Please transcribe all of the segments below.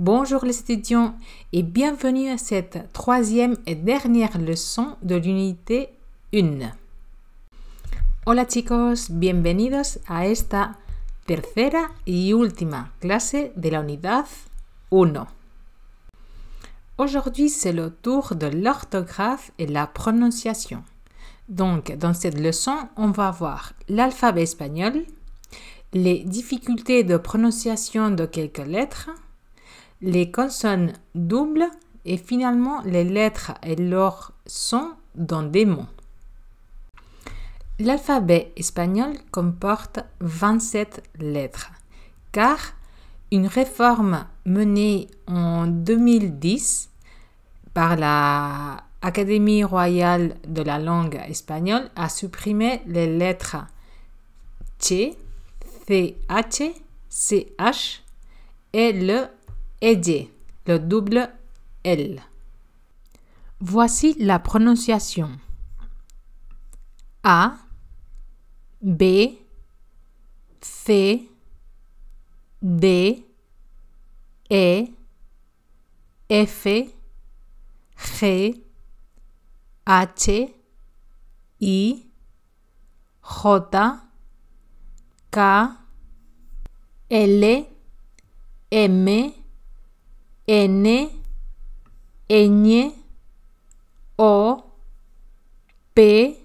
Bonjour les étudiants et bienvenue à cette troisième et dernière leçon de l'unité 1. Hola chicos, bienvenidos a esta tercera y última clase de la unidad 1. Aujourd'hui, c'est le tour de l'orthographe et la prononciation. Donc, dans cette leçon, on va voir l'alphabet espagnol, les difficultés de prononciation de quelques lettres, les consonnes doubles et finalement les lettres et leurs sont dans des mots. L'alphabet espagnol comporte 27 lettres, car une réforme menée en 2010 par la Académie royale de la langue espagnole a supprimé les lettres Ch, CH, CH et le aider, le double L. Voici la prononciation. A, B, C, D, E, F, G, H, I, J, K, L, M, N, ñ, O, P,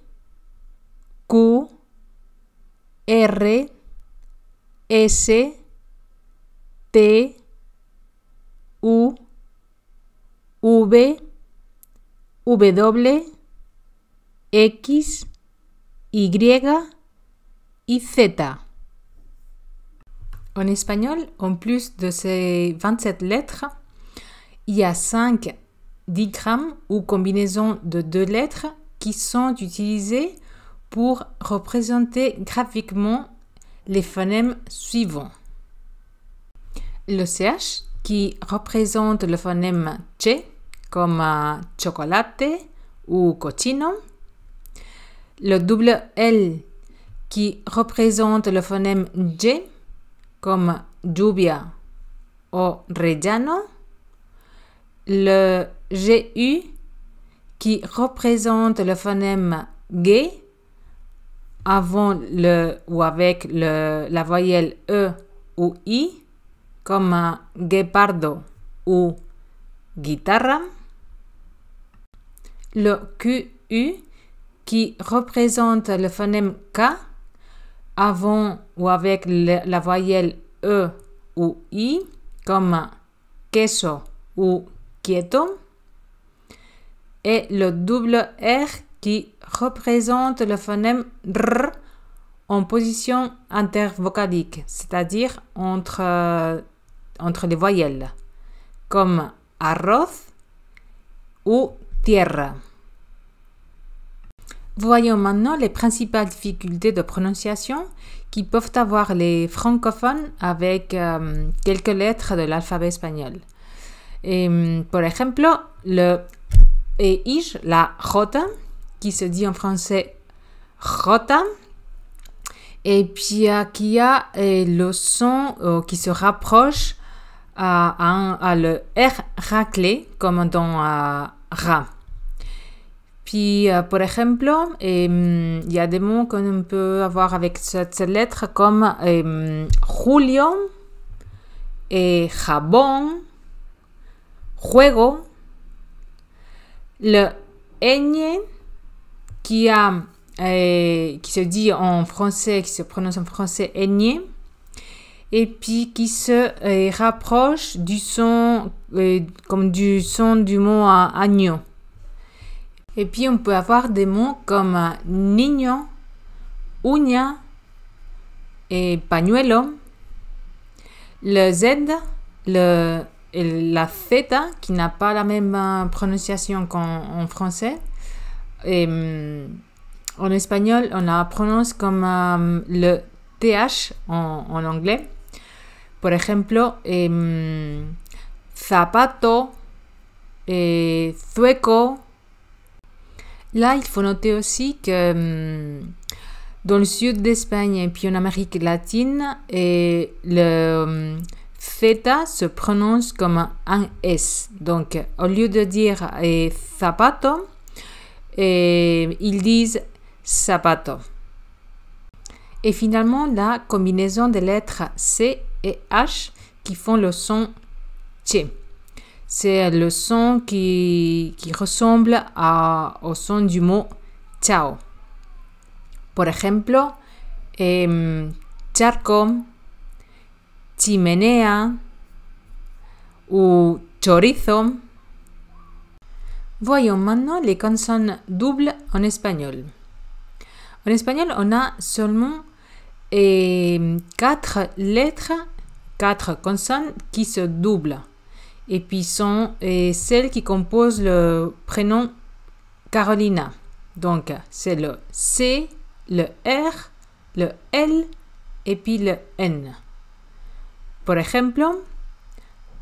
Q, R, S, T, U, V, W, X, Y y Z. En espagnol, en plus de ces 27 lettres, il y a cinq digrammes ou combinaisons de deux lettres qui sont utilisées pour représenter graphiquement les phonèmes suivants. Le CH qui représente le phonème CH comme euh, chocolate ou cochino. Le double L qui représente le phonème J comme lluvia ou rellano le GU qui représente le phonème G avant le ou avec le, la voyelle E ou I comme un ou GUITARRA, Le QU qui représente le phonème K avant ou avec la voyelle E ou I comme queso ou et le double R qui représente le phonème R en position intervocalique, c'est-à-dire entre, euh, entre les voyelles, comme arroz ou tierra. Voyons maintenant les principales difficultés de prononciation qui peuvent avoir les francophones avec euh, quelques lettres de l'alphabet espagnol. Et, pour exemple, le et la jota, qui se dit en français rota, et puis qui a le son euh, qui se rapproche à, le R raclé, comme dans euh, ra. Puis, euh, par exemple, il y a des mots qu'on peut avoir avec cette, lettre comme julien et Jabon juego, le ñ qui, a, euh, qui se dit en français, qui se prononce en français énie et puis qui se euh, rapproche du son, euh, comme du son du mot agneau. Et puis on peut avoir des mots comme niño, uña, et pañuelo, le z, le la Z, qui n'a pas la même prononciation qu'en français, et, en espagnol, on la prononce comme um, le TH en, anglais. Par exemple et zapato, et eh, zueco. Là, il faut noter aussi que dans le sud d'Espagne et puis en Amérique latine, et le Feta se prononce comme un S. Donc, au lieu de dire eh, zapato, eh, ils disent zapato. Et finalement, la combinaison des lettres C et H qui font le son Che. C'est le son qui, ressemble au son du mot ciao. Par exemple, charco, chimenea ou chorizo. Voyons maintenant les consonnes doubles en espagnol. En espagnol, on a seulement eh, quatre lettres, quatre consonnes qui se doublent. Et puis sont eh, celles qui composent le prénom Carolina. Donc c'est le C, le R, le L et puis le N. Par exemple,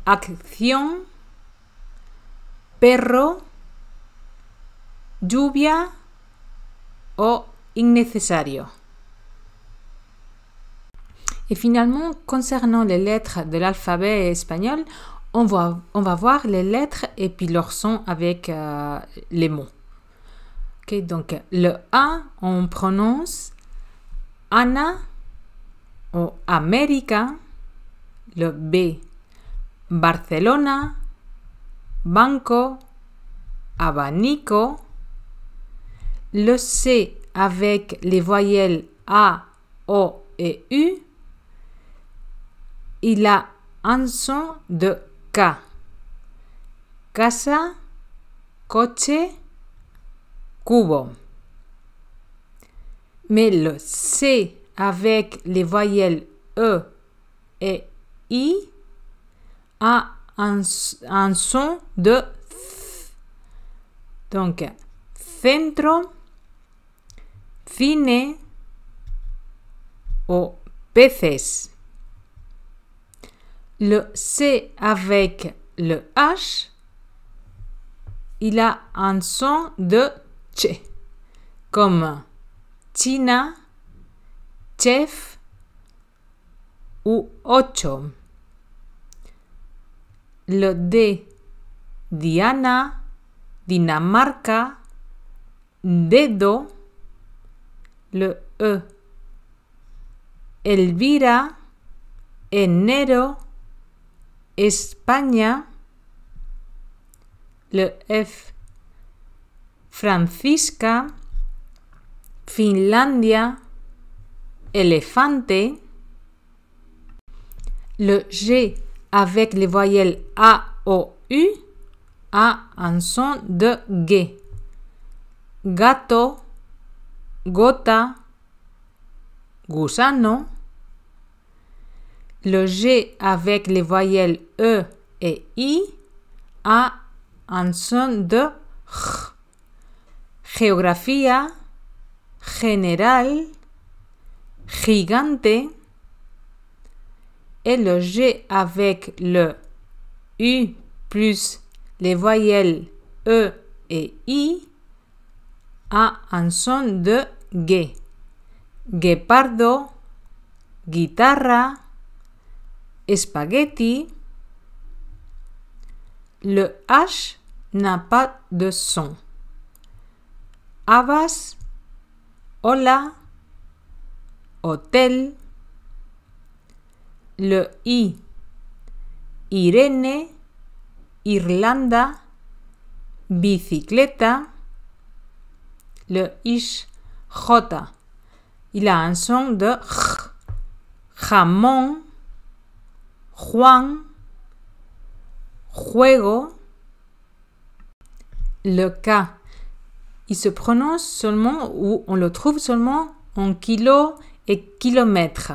acción, perro, lluvia ou innecesario. Et finalement, concernant les lettres de l'alphabet espagnol, on va, on va, voir les lettres et puis leur son avec euh, les mots. donc, le A, on prononce Ana ou américa » le B. Barcelona, banco, abanico. Le C avec les voyelles A, O et U. Il a un son de K. Casa, coche, cubo. Mais le C avec les voyelles E et I a un, son de F. Donc, centro, fine ou peces. Le C avec le H, il a un son de Ch, comme China, chef, u ocho Lo de Diana, Dinamarca, dedo, le Elvira, enero, España, le f. Francisca, Finlandia, elefante, le G avec les voyelles A, O, U a un son de G. Gato, gota, gusano. Le G avec les voyelles E et I a un son de G. Géographie, général, gigante le G avec le U plus les voyelles E et I a un son de G. Guepardo, guitarra, spaghetti. Le H n'a pas de son. AVAS, hola, hotel le I. Irene, Irlanda, bicicleta, le ish, J. Il a un son de J. RAMON, Juan, juego, le K. Il se prononce seulement ou on le trouve seulement en kilo et kilomètre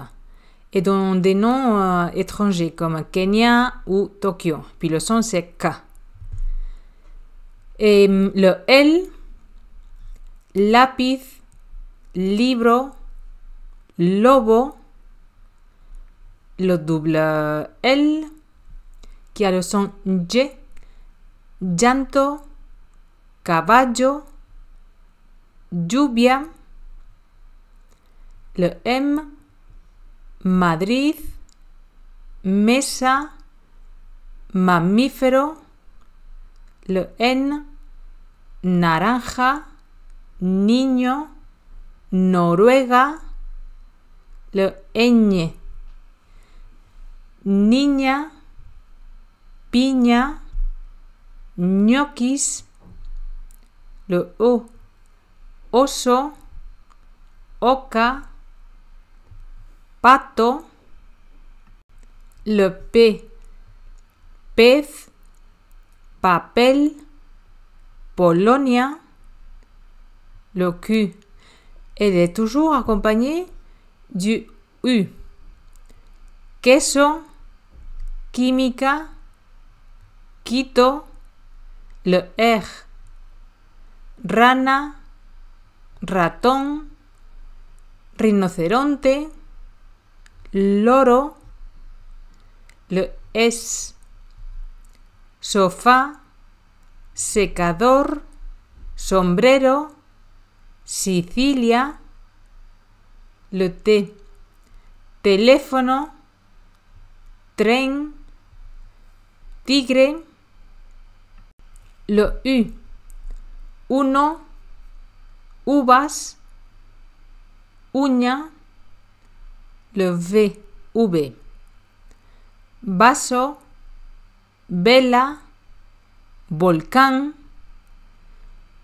et dans des noms euh, étrangers comme Kenya ou Tokyo. Puis le son c'est K. Et le L, Lapis libro, lobo, le double euh, L qui a le son J llanto, caballo, lluvia, le M, Madrid, mesa, mamífero, le naranja, niño, Noruega, le niña, piña, ñoquis, le oso, oca, pato, le P, pez, papel, Polonia, le Q. Elle est toujours du U. Queso, química, Quito, le R. Rana, ratón, rinoceronte, loro, le es, sofá, secador, sombrero, Sicilia, le te, teléfono, tren, tigre, lo u, uno, uvas, uña, le V ou B. Basso, Bella, volcan.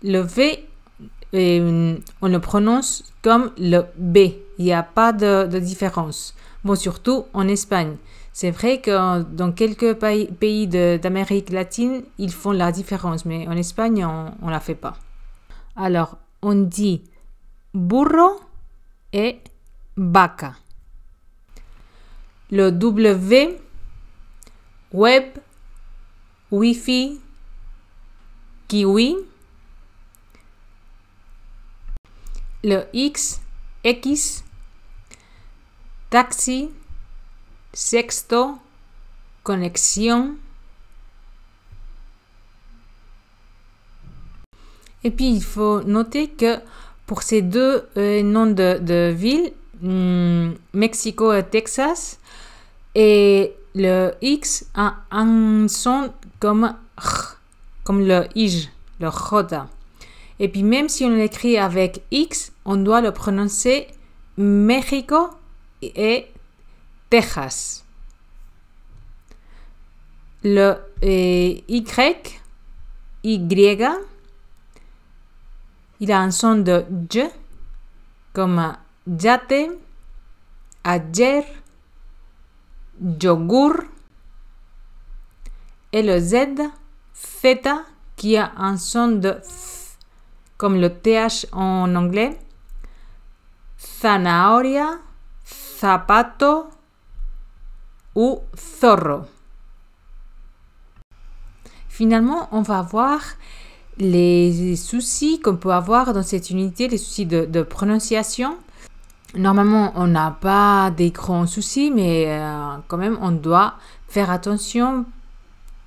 Le V, euh, on le prononce comme le B. Il n'y a pas de, de, différence. Bon, surtout en Espagne. C'est vrai que dans quelques pays d'Amérique latine, ils font la différence, mais en Espagne, on ne la fait pas. Alors, on dit burro et vaca le W, Web, Wi-Fi, Kiwi, le X, X, Taxi, Sexto, Connexion. Et puis il faut noter que pour ces deux euh, noms de, de villes, hmm, Mexico et Texas, et le X a un son comme comme le IJ, le RODA. Et puis même si on l'écrit avec X, on doit le prononcer México et Texas. Le eh, Y, Y, il a un son de J, comme JATE, Ayer, Jogur et le Z, feta, qui a un son de F, comme le TH en anglais, zanahoria, zapato ou zorro. Finalement, on va voir les soucis qu'on peut avoir dans cette unité, les soucis de prononciation, Normalement, on n'a pas d'écran grands soucis, mais euh, quand même, on doit faire attention.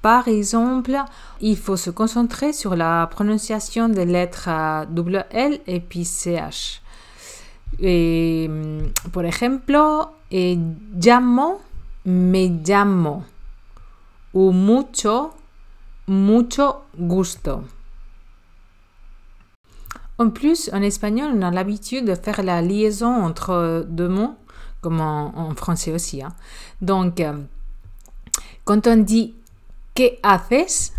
Par exemple, il faut se concentrer sur la prononciation des lettres euh, double L et puis CH. Et, mm, por exemple, llamo, me llamo. ou mucho, mucho gusto. En plus, en espagnol, on a l'habitude de faire la liaison entre deux mots, comme en, français aussi. Hein. Donc, euh, quand on dit que haces,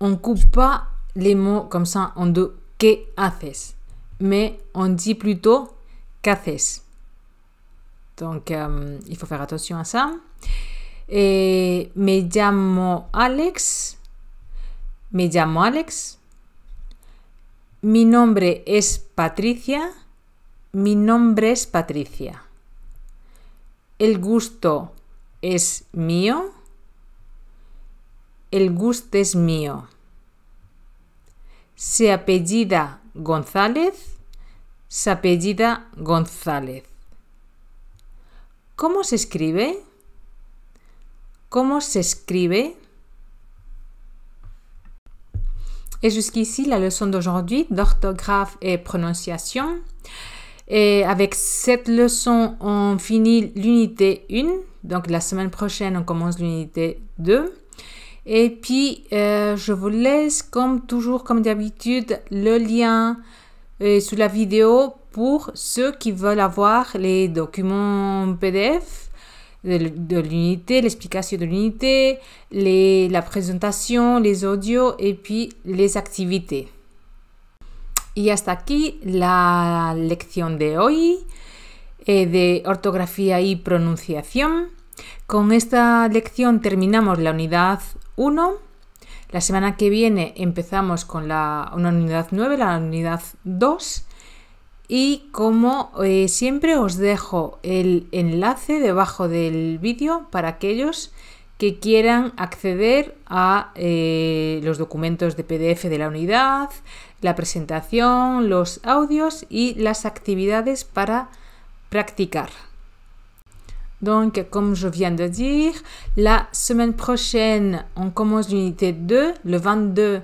on coupe pas les mots comme ça en deux que haces, mais on dit plutôt HACES. Donc, euh, il faut faire attention à ça. Et me llamo Alex. Me llamo Alex. Mi nombre es Patricia. Mi nombre es Patricia. El gusto es mío. El gusto es mío. Se apellida González. Se apellida González. ¿Cómo se escribe? ¿Cómo se escribe? jusqu'ici, la leçon d'aujourd'hui d'orthographe et prononciation. Et avec cette leçon, on finit l'unité 1. Donc la semaine prochaine, on commence l'unité 2. Et puis, euh, je vous laisse, comme toujours, comme d'habitude, le lien euh, sous la vidéo pour ceux qui veulent avoir les documents PDF de l'unité, l'explication de l'unité, la presentación, les audios y puis les activités. Y hasta aquí la lección de hoy eh, de ortografía y pronunciación. Con esta lección terminamos la unidad 1. La semana que viene empezamos con la, unidad 9, la unidad 2 y como eh, siempre os dejo el enlace debajo del vídeo para aquellos que quieran acceder a eh, los documentos de PDF de la unidad, la presentación, los audios y las actividades para practicar. Donc, comme je viens de dire, la semaine prochaine, on commence l'unité 2, le 22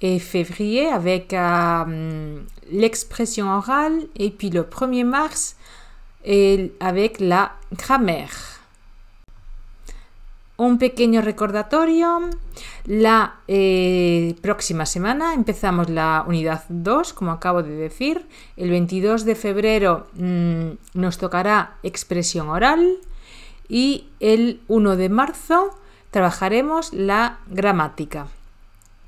et febrero avec la euh, l'expression orale et puis 1er mars avec la grammaire. Un pequeño recordatorio. La eh, próxima semana empezamos la unidad 2, como acabo de decir. El 22 de febrero mm, nos tocará expresión oral y el 1 de marzo trabajaremos la gramática.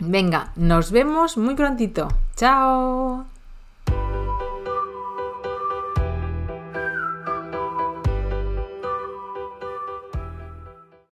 Venga, nos vemos muy prontito. Chao.